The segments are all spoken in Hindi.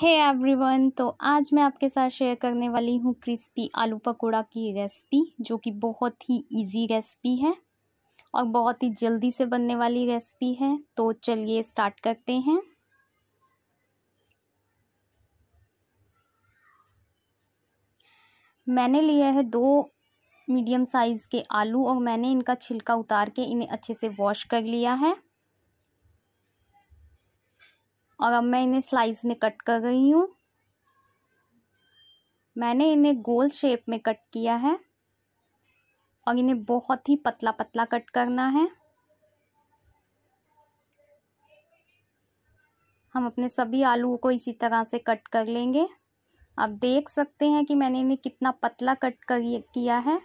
है hey एवरीवन तो आज मैं आपके साथ शेयर करने वाली हूँ क्रिस्पी आलू पकोड़ा की रेसिपी जो कि बहुत ही इजी रेसिपी है और बहुत ही जल्दी से बनने वाली रेसिपी है तो चलिए स्टार्ट करते हैं मैंने लिया है दो मीडियम साइज़ के आलू और मैंने इनका छिलका उतार के इन्हें अच्छे से वॉश कर लिया है और अब मैं इन्हें स्लाइस में कट कर रही हूँ मैंने इन्हें गोल शेप में कट किया है और इन्हें बहुत ही पतला पतला कट करना है हम अपने सभी आलू को इसी तरह से कट कर लेंगे आप देख सकते हैं कि मैंने इन्हें कितना पतला कट कर किया है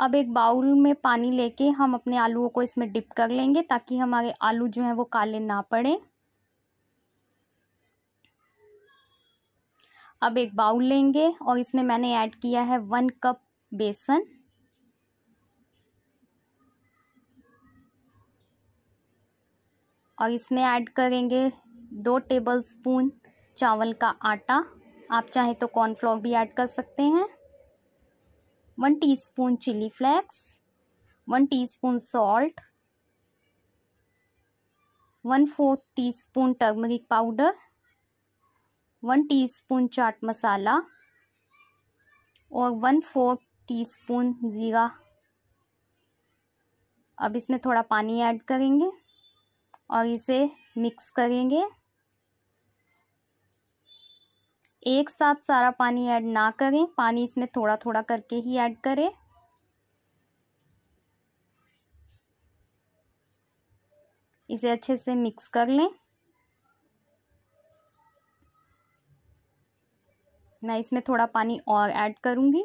अब एक बाउल में पानी लेके हम अपने आलूओं को इसमें डिप कर लेंगे ताकि हमारे आलू जो हैं वो काले ना पड़े अब एक बाउल लेंगे और इसमें मैंने ऐड किया है वन कप बेसन और इसमें ऐड करेंगे दो टेबल स्पून चावल का आटा आप चाहें तो कॉर्नफ्लोर भी ऐड कर सकते हैं one teaspoon chilli flakes one teaspoon salt one fourth teaspoon turmeric powder one teaspoon chaat masala और वन फोर्थ टीस्पून ज़ीरा अब इसमें थोड़ा पानी ऐड करेंगे और इसे मिक्स करेंगे एक साथ सारा पानी ऐड ना करें पानी इसमें थोड़ा थोड़ा करके ही ऐड करें इसे अच्छे से मिक्स कर लें मैं इसमें थोड़ा पानी और ऐड करूँगी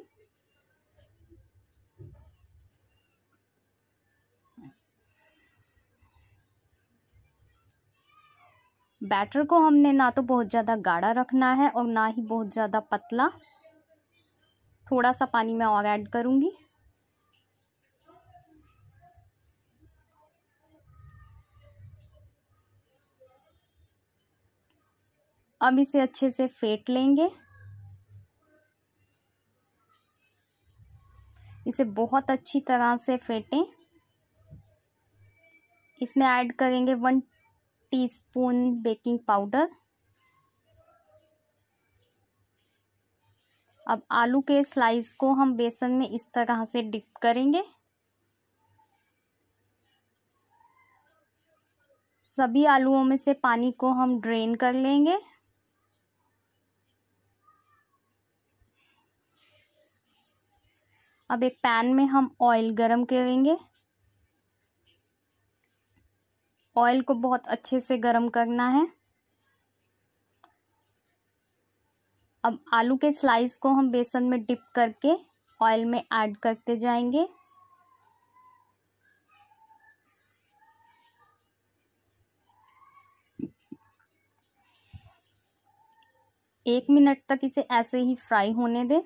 बैटर को हमने ना तो बहुत ज़्यादा गाढ़ा रखना है और ना ही बहुत ज़्यादा पतला थोड़ा सा पानी मैं और ऐड करूँगी अब इसे अच्छे से फेंट लेंगे इसे बहुत अच्छी तरह से फेंटें इसमें ऐड करेंगे वन टीस्पून बेकिंग पाउडर अब आलू के स्लाइस को हम बेसन में इस तरह से डिप करेंगे सभी आलूओं में से पानी को हम ड्रेन कर लेंगे अब एक पैन में हम ऑयल गरम करेंगे ऑयल को बहुत अच्छे से गर्म करना है अब आलू के स्लाइस को हम बेसन में डिप करके ऑयल में ऐड करते जाएंगे एक मिनट तक इसे ऐसे ही फ्राई होने दें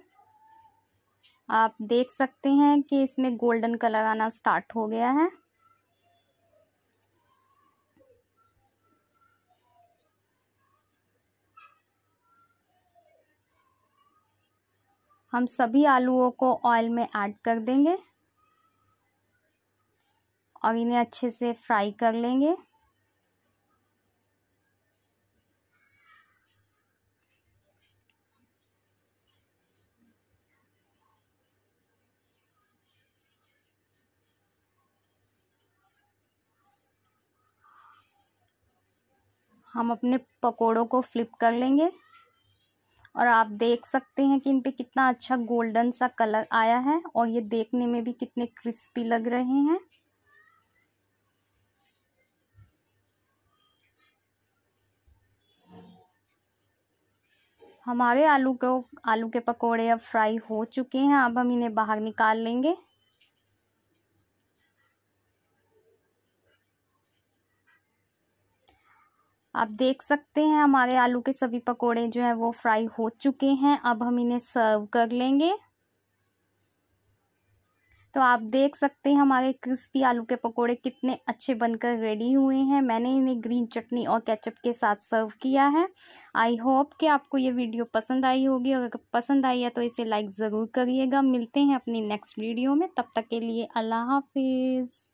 आप देख सकते हैं कि इसमें गोल्डन कलर आना स्टार्ट हो गया है हम सभी आलूओं को ऑयल में ऐड कर देंगे और इन्हें अच्छे से फ्राई कर लेंगे हम अपने पकोड़ों को फ्लिप कर लेंगे और आप देख सकते हैं कि इन पे कितना अच्छा गोल्डन सा कलर आया है और ये देखने में भी कितने क्रिस्पी लग रहे हैं हमारे आलू को आलू के पकोड़े अब फ्राई हो चुके हैं अब हम इन्हें बाहर निकाल लेंगे आप देख सकते हैं हमारे आलू के सभी पकोड़े जो है वो फ्राई हो चुके हैं अब हम इन्हें सर्व कर लेंगे तो आप देख सकते हैं हमारे क्रिस्पी आलू के पकोड़े कितने अच्छे बनकर रेडी हुए हैं मैंने इन्हें ग्रीन चटनी और केचप के साथ सर्व किया है आई होप कि आपको ये वीडियो पसंद आई होगी और अगर पसंद आई है तो इसे लाइक ज़रूर करिएगा मिलते हैं अपनी नेक्स्ट वीडियो में तब तक के लिए अल्लाह हाफिज़